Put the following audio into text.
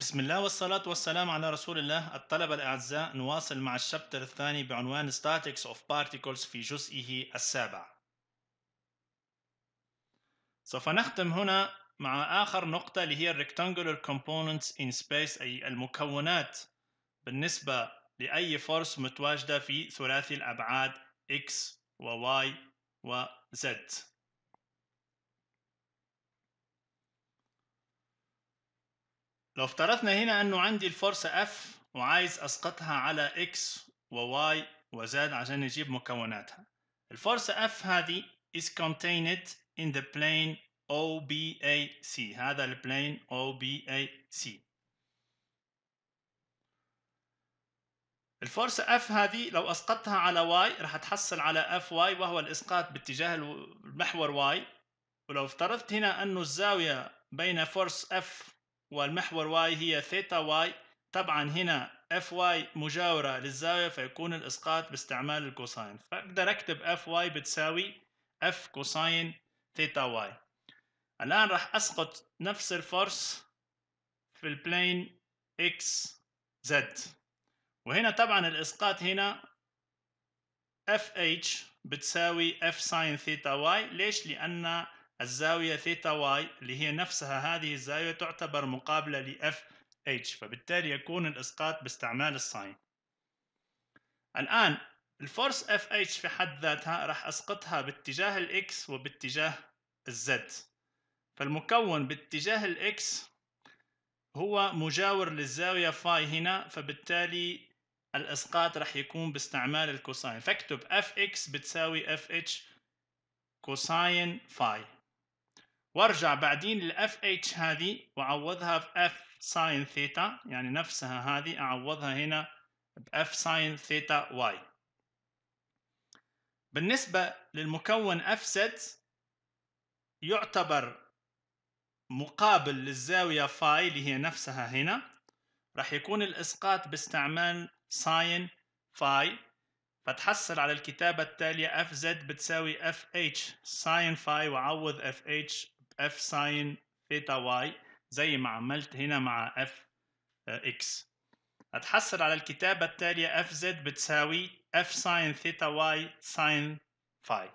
بسم الله والصلاة والسلام على رسول الله الطلبة الأعزاء نواصل مع الشابتر الثاني بعنوان Statics of Particles في جزئه السابع سوف نختم هنا مع آخر نقطة اللي هي Rectangular Components in Space أي المكونات بالنسبة لأي فورس متواجدة في ثلاثي الأبعاد X و Y و Z لو افترضنا هنا انه عندي الفرصة F وعايز اسقطها على X وY وZ وزاد عشان نجيب مكوناتها الفرصة F هذه is contained in the plane OBAC هذا البلين OBAC الفرصة F هذه لو أسقطتها على Y رح تحصل على FY وهو الإسقاط باتجاه المحور Y ولو افترضت هنا أنه الزاوية بين فرص F والمحور واي هي ثيتا واي طبعا هنا اف واي مجاورة للزاوية فيكون الإسقاط باستعمال الكوساين فأقدر أكتب اف واي بتساوي اف كوساين ثيتا واي الآن راح أسقط نفس الفرس في البلين اكس زد وهنا طبعا الإسقاط هنا اف اتش بتساوي اف ساين ثيتا واي ليش؟ لأن الزاوية ثيتا واي اللي هي نفسها هذه الزاوية تعتبر مقابلة ل FH فبالتالي يكون الإسقاط باستعمال الساين الآن الفورس FH في حد ذاتها راح أسقطها باتجاه الإكس وباتجاه الزد فالمكون باتجاه الإكس هو مجاور للزاوية فاي هنا فبالتالي الإسقاط راح يكون باستعمال الكوساين فاكتب FX بتساوي FH كوساين فاي وارجع بعدين للاف اتش هذه واعوضها باف ساين ثيتا يعني نفسها هذه اعوضها هنا باف ساين ثيتا واي بالنسبة للمكون اف زد يعتبر مقابل للزاوية فاي اللي هي نفسها هنا راح يكون الإسقاط باستعمال ساين فاي فتحصل على الكتابة التالية اف زد بتساوي اف اتش ساين فاي وعوض اف اتش اف ساين ثيتا واي زي ما عملت هنا مع اف اكس آه، هتحصل على الكتابة التالية اف زد بتساوي اف ساين ثيتا واي ساين فاي